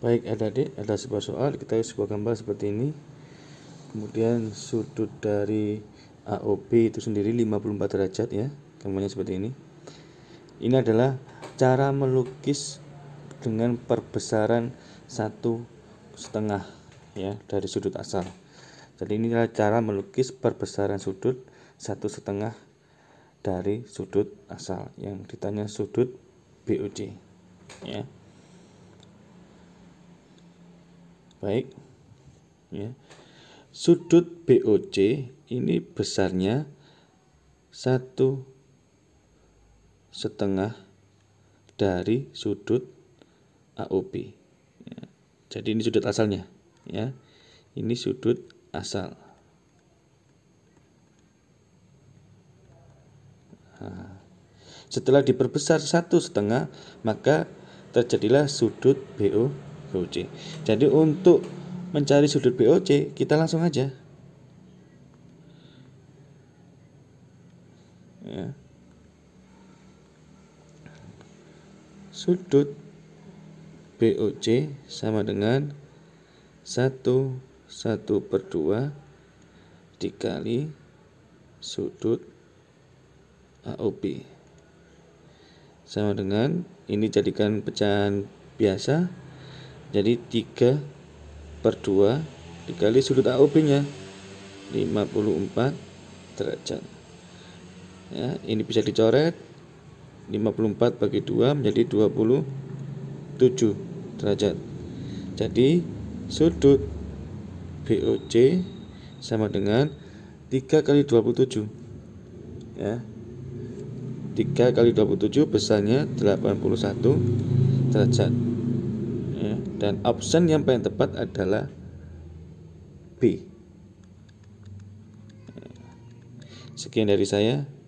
Baik, ada di ada sebuah soal, kita sebuah gambar seperti ini. Kemudian sudut dari AOB itu sendiri 54 derajat ya. Gambarnya seperti ini. Ini adalah cara melukis dengan perbesaran satu setengah ya dari sudut asal. Jadi ini adalah cara melukis perbesaran sudut satu setengah dari sudut asal yang ditanya sudut BOC ya. baik ya. sudut BOC ini besarnya satu setengah dari sudut AOP ya. jadi ini sudut asalnya ya ini sudut asal setelah diperbesar satu setengah maka terjadilah sudut BOC BOC jadi untuk mencari sudut BOC kita langsung aja ya. sudut BOC sama dengan 1 1 per 2 dikali sudut AOP sama dengan ini jadikan pecahan biasa jadi 3 per 2 dikali sudut AOB nya 54 derajat ya, ini bisa dicoret 54 bagi 2 menjadi 27 derajat jadi sudut BOC sama dengan 3 kali 27 ya 3 kali 27 besarnya 81 derajat Hmm. dan option yang paling tepat adalah B sekian dari saya